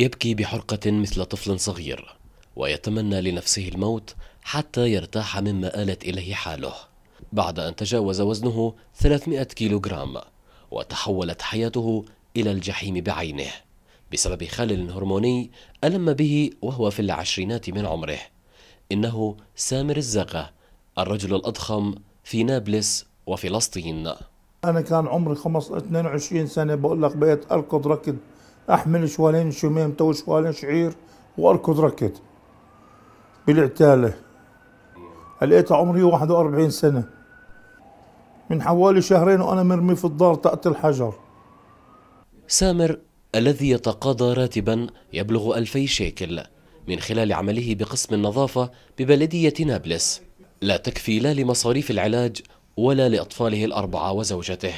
يبكي بحرقة مثل طفل صغير ويتمنى لنفسه الموت حتى يرتاح مما آلت إليه حاله بعد أن تجاوز وزنه 300 كيلوغرام وتحولت حياته إلى الجحيم بعينه بسبب خلل هرموني ألم به وهو في العشرينات من عمره إنه سامر الزاغة الرجل الأضخم في نابلس وفلسطين أنا كان عمري 25 سنة بقول لك بقيت أركض ركض أحمل شوالين شميم تو شوالين شعير وأركض ركض بالعتالة لقيت عمري 41 سنة من حوالي شهرين وأنا مرمي في الدار تحت الحجر سامر الذي يتقاضى راتبا يبلغ ألفي شيكل من خلال عمله بقسم النظافة ببلدية نابلس لا تكفي لا لمصاريف العلاج ولا لأطفاله الأربعة وزوجته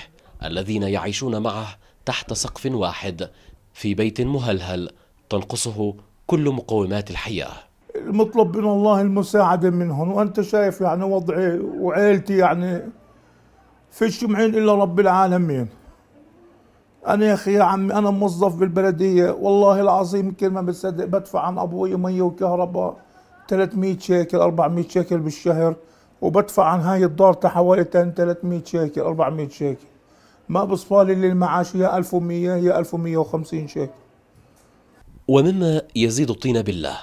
الذين يعيشون معه تحت سقف واحد في بيت مهلهل تنقصه كل مقومات الحياة المطلب من الله المساعدة منهم وأنت شايف يعني وضعي وعيلتي يعني فيش معين إلا رب العالمين أنا يا أخي يا عمي أنا موظف بالبلدية والله العظيم كلمه بتصدق بدفع عن أبوي مية وكهرباء 300 شيكل 400 شيكل بالشهر وبدفع عن هاي الدار حوالي 300 شيكل 400 شيكل ما بصفالي للمعاش هي 1100 هي 1150 شيك ومما يزيد الطين بالله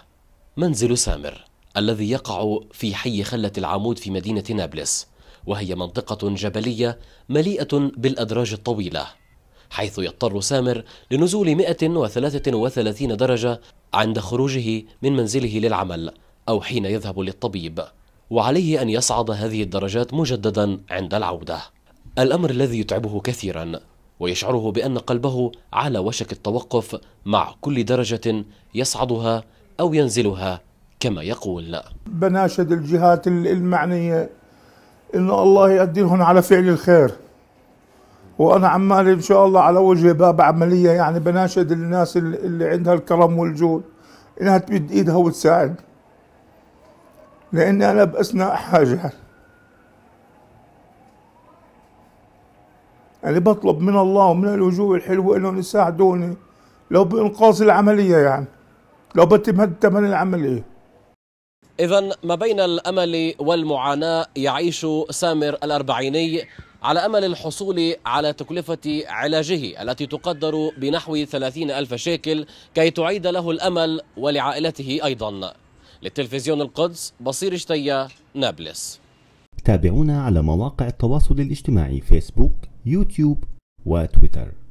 منزل سامر الذي يقع في حي خلة العمود في مدينة نابلس وهي منطقة جبلية مليئة بالأدراج الطويلة حيث يضطر سامر لنزول 133 درجة عند خروجه من منزله للعمل أو حين يذهب للطبيب وعليه أن يصعد هذه الدرجات مجددا عند العودة الأمر الذي يتعبه كثيرا ويشعره بأن قلبه على وشك التوقف مع كل درجة يصعدها أو ينزلها كما يقول بناشد الجهات المعنية إنه الله يقدرهم على فعل الخير وأنا عمال إن شاء الله على وجه باب عملية يعني بناشد الناس اللي عندها الكرم والجود إنها تمد إيدها وتساعد لأني أنا بأسناء حاجة يعني بطلب من الله ومن الوجوه الحلوة انهم يساعدوني لو بانقاذ العملية يعني لو بتم ثمن العملية إذا ما بين الأمل والمعاناة يعيش سامر الأربعيني على أمل الحصول على تكلفة علاجه التي تقدر بنحو ثلاثين ألف شيكل كي تعيد له الأمل ولعائلته أيضا للتلفزيون القدس بصير شتية نابلس تابعونا على مواقع التواصل الاجتماعي فيسبوك يوتيوب وتويتر